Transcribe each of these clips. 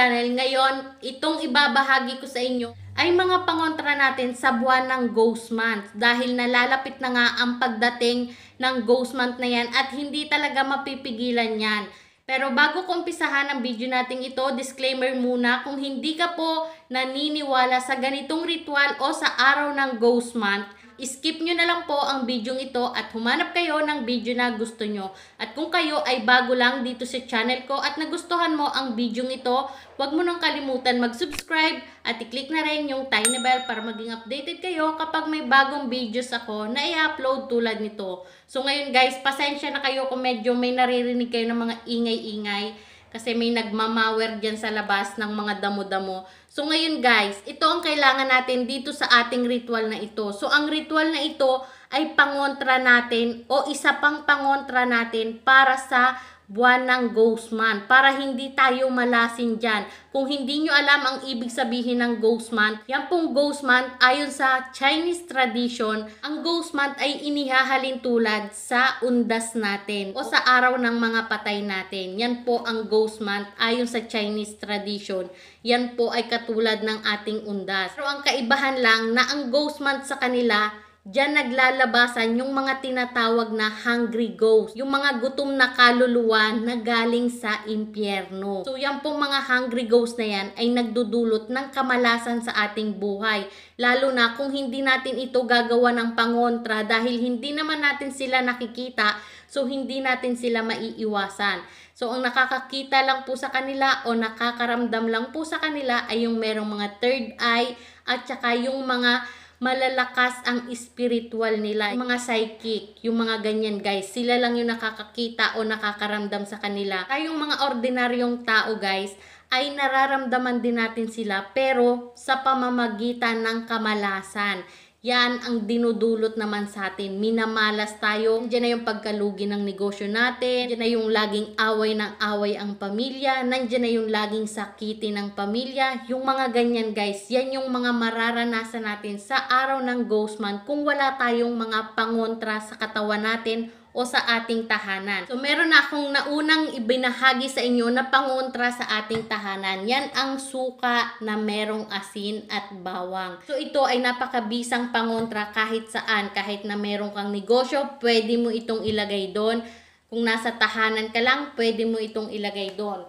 channel, ngayon itong ibabahagi ko sa inyo ay mga pangontra natin sa buwan ng Ghost Month dahil nalalapit na nga ang pagdating ng Ghost Month na yan at hindi talaga mapipigilan yan. Pero bago kong pisahan ang video nating ito, disclaimer muna kung hindi ka po naniniwala sa ganitong ritual o sa araw ng Ghost Month, skip nyo na lang po ang video ito at humanap kayo ng video na gusto nyo. At kung kayo ay bago lang dito sa channel ko at nagustuhan mo ang video ito, huwag mo nang kalimutan mag-subscribe at i-click na rin yung tiny bell para maging updated kayo kapag may bagong videos ako na i-upload tulad nito. So ngayon guys, pasensya na kayo kung medyo may naririnig kayo ng mga ingay-ingay kasi may nagmamawer dyan sa labas ng mga damo-damo. So ngayon guys, ito ang kailangan natin dito sa ating ritual na ito. So ang ritual na ito ay pangontra natin o isa pang pangontra natin para sa buwan ng ghost month para hindi tayo malasing dyan. Kung hindi nyo alam ang ibig sabihin ng ghost month, yan pong ghost month ayon sa Chinese tradition, ang ghost month ay inihahalin tulad sa undas natin o sa araw ng mga patay natin. Yan po ang ghost month ayon sa Chinese tradition. Yan po ay katulad ng ating undas. Pero ang kaibahan lang na ang ghost month sa kanila Diyan naglalabasan yung mga tinatawag na hungry ghosts, yung mga gutom na kaluluwa na galing sa impyerno. So yan pong mga hungry ghosts na yan ay nagdudulot ng kamalasan sa ating buhay. Lalo na kung hindi natin ito gagawa ng pangontra dahil hindi naman natin sila nakikita so hindi natin sila maiiwasan. So ang nakakakita lang po sa kanila o nakakaramdam lang po sa kanila ay yung merong mga third eye at saka yung mga malalakas ang spiritual nila. Yung mga psychic, yung mga ganyan guys, sila lang yung nakakakita o nakakaramdam sa kanila. Tayong mga ordinaryong tao guys, ay nararamdaman din natin sila pero sa pamamagitan ng kamalasan. Yan ang dinudulot naman sa atin. Minamalas tayo. Diyan na yung pagkalugi ng negosyo natin. Diyan na yung laging away ng away ang pamilya. Nandiyan na yung laging sakitin ng pamilya. Yung mga ganyan guys, yan yung mga mararanasan natin sa araw ng ghost Ghostman kung wala tayong mga pangontra sa katawan natin o sa ating tahanan. So meron akong naunang ibinahagi sa inyo na pangontra sa ating tahanan. Yan ang suka na merong asin at bawang. So ito ay napakabisang pangontra kahit saan. Kahit na meron kang negosyo, pwede mo itong ilagay doon. Kung nasa tahanan ka lang, pwede mo itong ilagay doon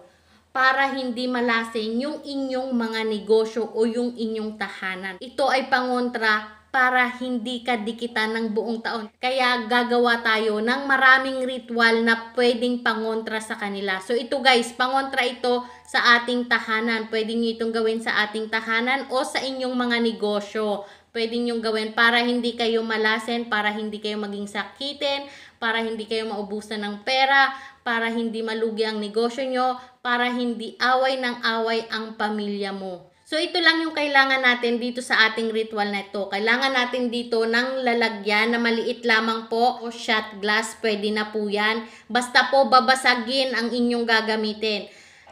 para hindi malasing yung inyong mga negosyo o yung inyong tahanan. Ito ay pangontra para hindi ka dikitan ng buong taon. Kaya gagawa tayo ng maraming ritual na pwedeng pangontra sa kanila. So ito guys, pangontra ito sa ating tahanan. Pwede nyo itong gawin sa ating tahanan o sa inyong mga negosyo pwede nyong gawin para hindi kayo malasen, para hindi kayo maging sakitin, para hindi kayo maubusan ng pera, para hindi malugi ang negosyo nyo, para hindi away ng away ang pamilya mo. So ito lang yung kailangan natin dito sa ating ritual na ito. Kailangan natin dito ng lalagyan na maliit lamang po o shot glass. Pwede na po yan. Basta po babasagin ang inyong gagamitin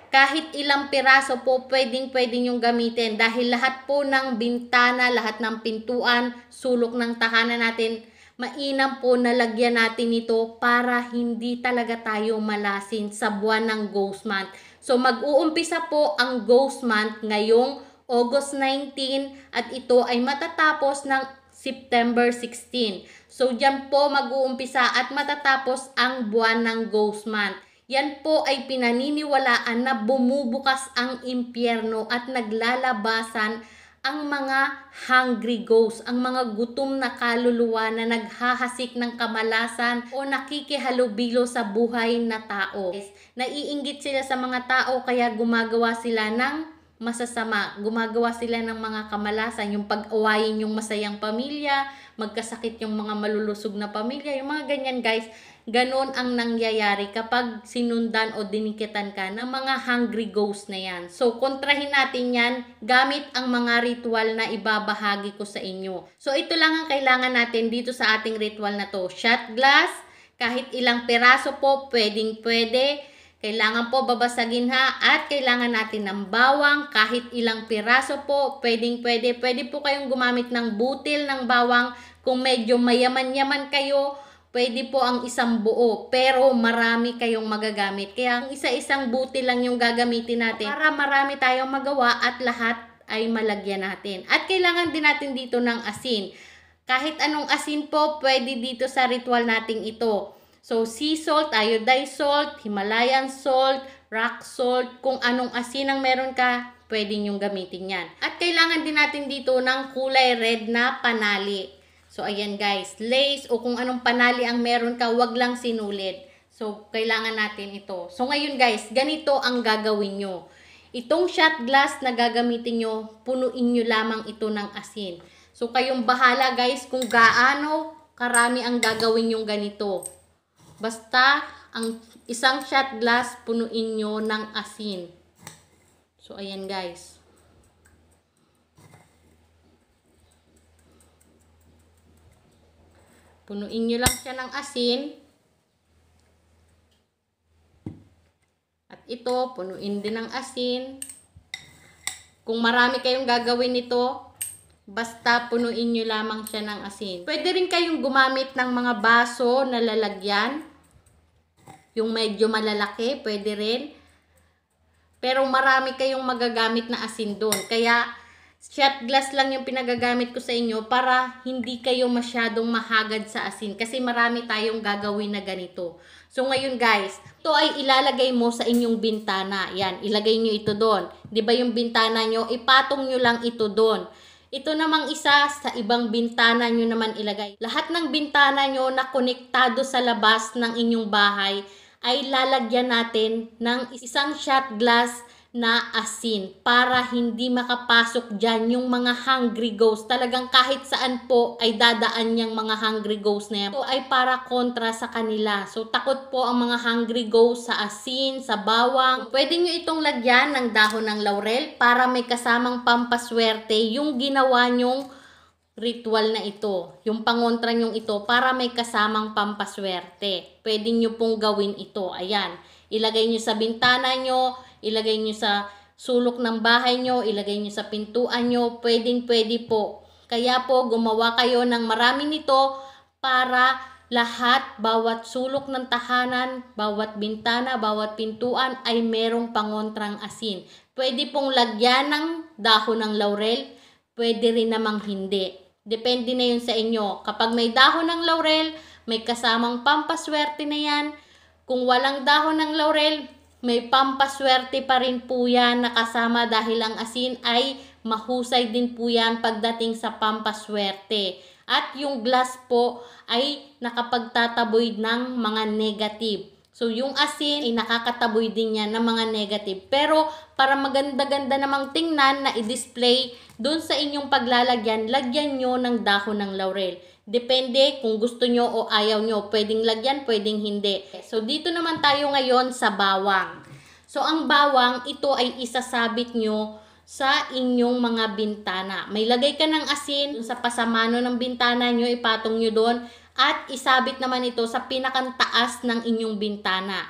kahit ilang piraso po pwedeng pwedeng yung gamitin dahil lahat po ng bintana, lahat ng pintuan, sulok ng tahanan natin, mainam po nalagyan natin ito para hindi talaga tayo malasin sa buwan ng ghost month. So mag-uumpisa po ang ghost month ngayong August 19 at ito ay matatapos ng September 16. So diyan po mag-uumpisa at matatapos ang buwan ng Ghost Month. Yan po ay pinaniniwalaan na bumubukas ang impyerno at naglalabasan ang mga hungry ghosts, ang mga gutom na kaluluwa na naghahasik ng kamalasan o nakikihalubilo sa buhay na tao. Naiinggit sila sa mga tao kaya gumagawa sila ng masasama. Gumagawa sila ng mga kamalasan, yung pag-awayin yung masayang pamilya, magkasakit yung mga malulusog na pamilya, yung mga ganyan guys. Ganon ang nangyayari kapag sinundan o dinikitan ka ng mga hungry ghosts na yan. So, kontrahin natin yan gamit ang mga ritual na ibabahagi ko sa inyo. So, ito lang ang kailangan natin dito sa ating ritual na to. Shot glass, kahit ilang peraso po, pwedeng pwede kailangan po babasagin ha at kailangan natin ng bawang kahit ilang piraso po. Pwedeng pwede. Pwede po kayong gumamit ng butil ng bawang kung medyo mayaman-yaman kayo. Pwede po ang isang buo pero marami kayong magagamit. Kaya ang isa-isang butil lang yung gagamitin natin para marami tayong magawa at lahat ay malagyan natin. At kailangan din natin dito ng asin. Kahit anong asin po, pwede dito sa ritual nating ito. So, sea salt, iodized salt, Himalayan salt, rock salt, kung anong asin ang meron ka, pwede nyong gamitin yan. At kailangan din natin dito ng kulay red na panali. So, ayan guys, lace o kung anong panali ang meron ka, wag lang sinulid. So, kailangan natin ito. So, ngayon guys, ganito ang gagawin nyo. Itong shot glass na gagamitin nyo, punuin nyo lamang ito ng asin. So, kayong bahala guys kung gaano karami ang gagawin yung ganito. Basta, ang isang shot glass, punuin nyo ng asin. So, ayan guys. Punuin nyo lang siya ng asin. At ito, punuin din ng asin. Kung marami kayong gagawin nito, Basta punuin nyo lamang siya ng asin. Pwede rin kayong gumamit ng mga baso na lalagyan yung medyo malalaki, pwede rin. Pero marami kayong magagamit na asin doon. Kaya, shot glass lang yung pinagagamit ko sa inyo para hindi kayo masyadong mahagad sa asin. Kasi marami tayong gagawin na ganito. So, ngayon guys, to ay ilalagay mo sa inyong bintana. Yan, ilagay nyo ito doon. ba diba yung bintana nyo, ipatong nyo lang ito doon. Ito namang isa sa ibang bintana nyo naman ilagay. Lahat ng bintana nyo na konektado sa labas ng inyong bahay ay lalagyan natin ng isang shot glass na asin para hindi makapasok dyan yung mga hungry ghost. Talagang kahit saan po ay dadaan yung mga hungry ghost na yan. Ito ay para kontra sa kanila. So takot po ang mga hungry ghost sa asin, sa bawang. Pwede nyo itong lagyan ng dahon ng laurel para may kasamang pampaswerte yung ginawa nyong ritual na ito, yung pangontra nyong ito para may kasamang pampaswerte. Pwede nyo pong gawin ito. Ayan, ilagay nyo sa bintana nyo, ilagay nyo sa sulok ng bahay nyo, ilagay nyo sa pintuan nyo, pwedeng pwede po. Kaya po gumawa kayo ng marami nito para lahat, bawat sulok ng tahanan, bawat bintana, bawat pintuan ay merong pangontrang asin. Pwede pong lagyan ng dahon ng laurel, pwede rin namang hindi. Depende na yun sa inyo. Kapag may dahon ng laurel, may kasamang pampaswerte na yan. Kung walang dahon ng laurel, may pampaswerte pa rin po yan nakasama dahil ang asin ay mahusay din po yan pagdating sa pampaswerte. At yung glass po ay nakapagtataboy ng mga negative. So, yung asin ay nakakataboy din yan ng mga negative. Pero, para maganda-ganda namang tingnan na i-display, doon sa inyong paglalagyan, lagyan nyo ng dahon ng laurel. Depende kung gusto nyo o ayaw nyo. Pwedeng lagyan, pwedeng hindi. So, dito naman tayo ngayon sa bawang. So, ang bawang, ito ay isasabit nyo sa inyong mga bintana. May lagay ka ng asin sa pasamano ng bintana nyo, ipatong nyo doon at isabit naman ito sa pinakantaas ng inyong bintana.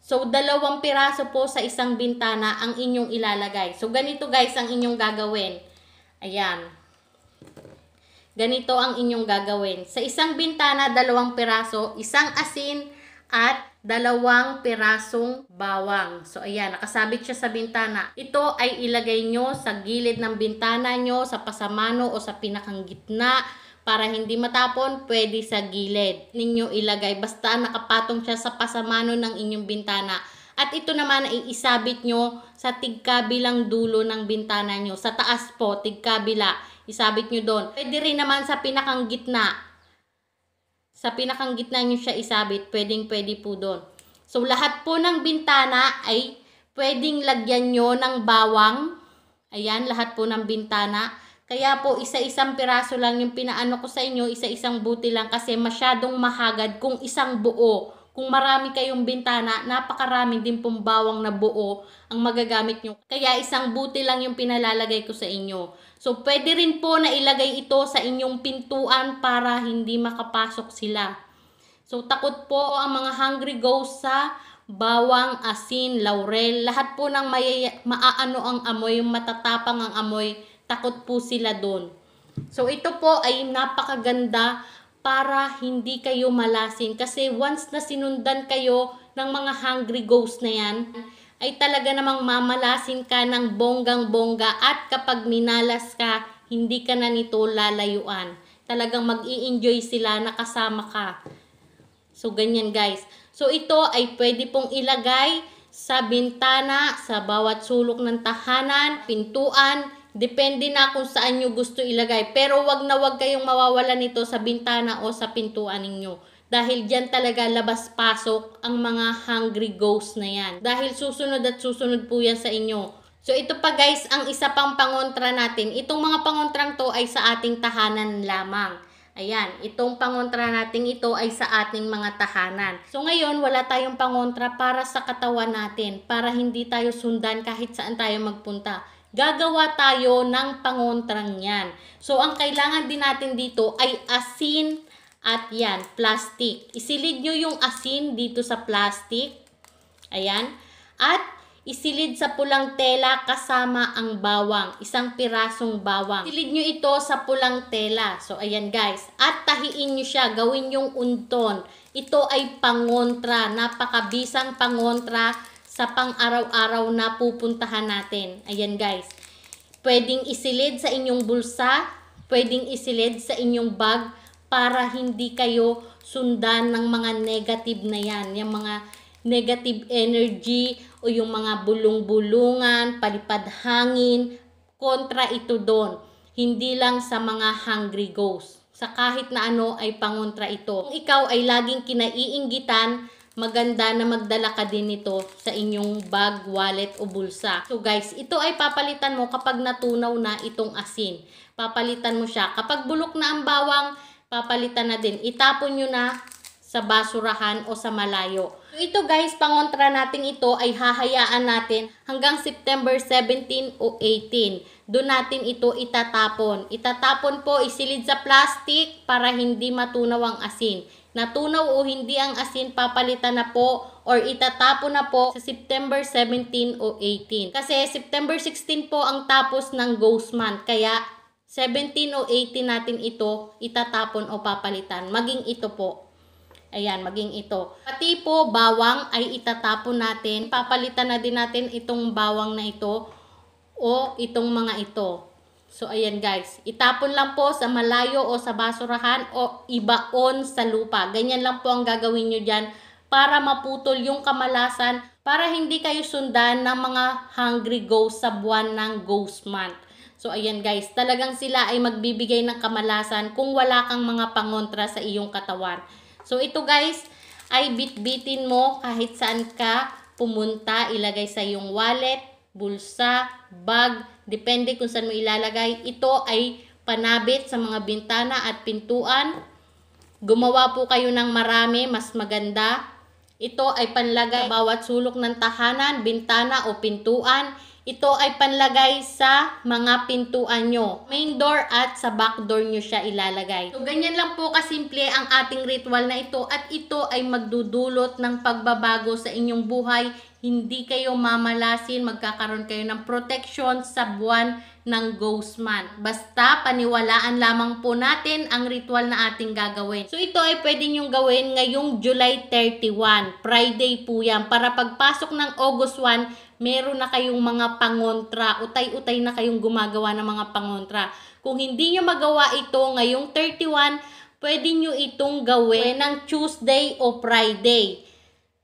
So, dalawang piraso po sa isang bintana ang inyong ilalagay. So, ganito guys ang inyong gagawin. Ayan. Ganito ang inyong gagawin. Sa isang bintana, dalawang piraso, isang asin, at dalawang pirasong bawang. So, ayan, nakasabit siya sa bintana. Ito ay ilagay nyo sa gilid ng bintana nyo, sa pasamano o sa pinakang gitna para hindi matapon, pwede sa gilid ninyo ilagay. Basta nakapatong siya sa pasamano ng inyong bintana. At ito naman ay isabit nyo sa tigkabilang dulo ng bintana nyo. Sa taas po, tigkabila isabit nyo doon. Pwede rin naman sa pinakang gitna. Sa pinakang gitna nyo siya isabit, pwedeng pwede po doon. So, lahat po ng bintana ay pwedeng lagyan nyo ng bawang. Ayan, lahat po ng bintana. Kaya po, isa-isang piraso lang yung pinaano ko sa inyo, isa-isang buti lang kasi masyadong mahagad kung isang buo. Kung marami kayong bintana, napakarami din pong bawang na buo ang magagamit nyo. Kaya isang buti lang yung pinalalagay ko sa inyo. So, pwede rin po na ilagay ito sa inyong pintuan para hindi makapasok sila. So, takot po ang mga hungry ghosts sa bawang, asin, laurel. Lahat po ng may, maaano ang amoy, yung matatapang ang amoy, takot po sila doon. So, ito po ay napakaganda para hindi kayo malasin. Kasi once na sinundan kayo ng mga hungry ghosts na yan, ay talaga namang mamalasin ka ng bonggang-bongga at kapag minalas ka, hindi ka na nito lalayuan. Talagang mag enjoy sila na kasama ka. So, ganyan guys. So, ito ay pwede pong ilagay sa bintana, sa bawat sulok ng tahanan, pintuan, Depende na kung saan nyo gusto ilagay. Pero wag na wag kayong mawawala nito sa bintana o sa pintuan ninyo. Dahil dyan talaga labas-pasok ang mga hungry ghosts na yan. Dahil susunod at susunod po yan sa inyo. So ito pa guys, ang isa pang pangontra natin. Itong mga pangontrang to ay sa ating tahanan lamang. Ayan, itong pangontra natin ito ay sa ating mga tahanan. So ngayon, wala tayong pangontra para sa katawan natin, para hindi tayo sundan kahit saan tayo magpunta. Gagawa tayo ng pangontrang yan. So ang kailangan din natin dito ay asin at yan, plastic. Isilid nyo yung asin dito sa plastic. Ayan. At isilid sa pulang tela kasama ang bawang. Isang pirasong bawang. Isilid nyo ito sa pulang tela. So, ayan guys. At tahiin nyo siya. Gawin yung unton. Ito ay pangontra. Napakabisang pangontra sa pang-araw-araw na pupuntahan natin. Ayan guys. Pwedeng isilid sa inyong bulsa, pwedeng isilid sa inyong bag, para hindi kayo sundan ng mga negative na yan, yung mga negative energy o yung mga bulong-bulungan, palipad hangin, kontra ito doon. Hindi lang sa mga hungry ghosts. Sa kahit na ano ay pangontra ito. Kung ikaw ay laging kinaiinggitan, maganda na magdala ka din nito sa inyong bag, wallet o bulsa. So guys, ito ay papalitan mo kapag natunaw na itong asin. Papalitan mo siya. Kapag bulok na ang bawang, papalitan na din. Itapon nyo na sa basurahan o sa malayo. Ito guys, pangontra natin ito ay hahayaan natin hanggang September 17 o 18. Doon natin ito itatapon. Itatapon po isilid sa plastic para hindi matunaw ang asin. Natunaw o hindi ang asin, papalitan na po or itatapon na po sa September 17 o 18. Kasi September 16 po ang tapos ng Ghost Month. Kaya 17 o 18 natin ito itatapon o papalitan. Maging ito po. Ayan, maging ito. Pati po bawang ay itatapon natin. Papalitan na din natin itong bawang na ito o itong mga ito. So, ayan guys. Itapon lang po sa malayo o sa basurahan o ibaon sa lupa. Ganyan lang po ang gagawin nyo dyan para maputol yung kamalasan para hindi kayo sundan ng mga hungry ghosts sa buwan ng ghost month. So ayan guys, talagang sila ay magbibigay ng kamalasan kung wala kang mga pangontra sa iyong katawan. So ito guys, ay bitbitin mo kahit saan ka pumunta, ilagay sa iyong wallet, bulsa, bag, depende kung saan mo ilalagay. Ito ay panabit sa mga bintana at pintuan. Gumawa po kayo ng marami, mas maganda. Ito ay panlagay bawat sulok ng tahanan, bintana o pintuan. Ito ay panlagay sa mga pintuan nyo. Main door at sa back door nyo siya ilalagay. So, ganyan lang po kasimple ang ating ritual na ito at ito ay magdudulot ng pagbabago sa inyong buhay. Hindi kayo mamalasin, magkakaroon kayo ng protection sa buwan ng ghost month. Basta paniwalaan lamang po natin ang ritual na ating gagawin. So ito ay pwede nyong gawin ngayong July 31. Friday po yan. Para pagpasok ng August 1, meron na kayong mga pangontra, utay-utay na kayong gumagawa ng mga pangontra. Kung hindi nyo magawa ito ngayong 31, pwede nyo itong gawin ng Tuesday o Friday.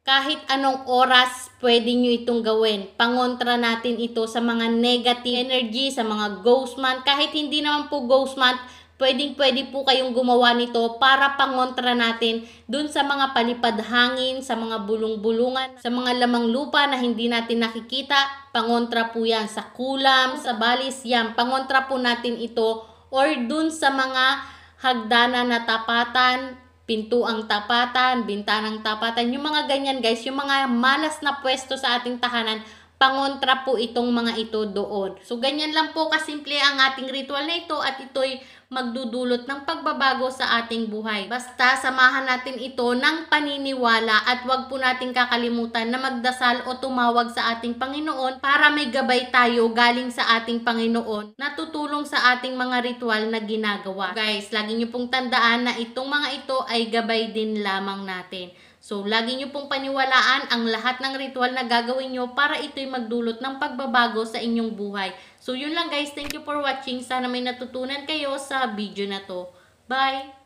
Kahit anong oras, pwede nyo itong gawin. Pangontra natin ito sa mga negative energy, sa mga ghost month. Kahit hindi naman po ghost month, pwedeng-pwede po kayong gumawa nito para pangontra natin dun sa mga palipad hangin, sa mga bulong-bulungan, sa mga lamang lupa na hindi natin nakikita. Pangontra po yan sa kulam, sa balis, yan. Pangontra po natin ito or dun sa mga hagdanan na tapatan, pintuang tapatan, bintanang tapatan, yung mga ganyan guys, yung mga malas na pwesto sa ating tahanan, pangontra po itong mga ito doon. So, ganyan lang po kasimple ang ating ritual na ito at ito'y magdudulot ng pagbabago sa ating buhay. Basta samahan natin ito ng paniniwala at wag po nating kakalimutan na magdasal o tumawag sa ating Panginoon para may gabay tayo galing sa ating Panginoon na tutulong sa ating mga ritual na ginagawa. Guys, lagi niyo pong tandaan na itong mga ito ay gabay din lamang natin. So, lagi nyo pong paniwalaan ang lahat ng ritual na gagawin nyo para ito'y magdulot ng pagbabago sa inyong buhay. So, yun lang guys. Thank you for watching. Sana may natutunan kayo sa video na to. Bye!